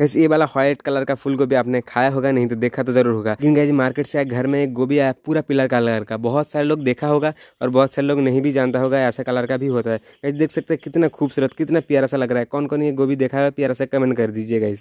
gas ये वाला white colour का फूल गोभी आपने खाया होगा नहीं तो देखा तो जरूर होगा लेकिन गैस मार्केट से घर में एक गोभी आया पूरा पीला कलर का बहुत सारे लोग देखा होगा और बहुत सारे लोग नहीं भी जानता होगा ऐसा कलर का भी होता है गैस देख सकते हैं कितना खूबसूरत कितना प्यारा सा लग रहा है कौन कौन ये गोभी देखा है प्यारा सा कमेंट कर दीजिए गैस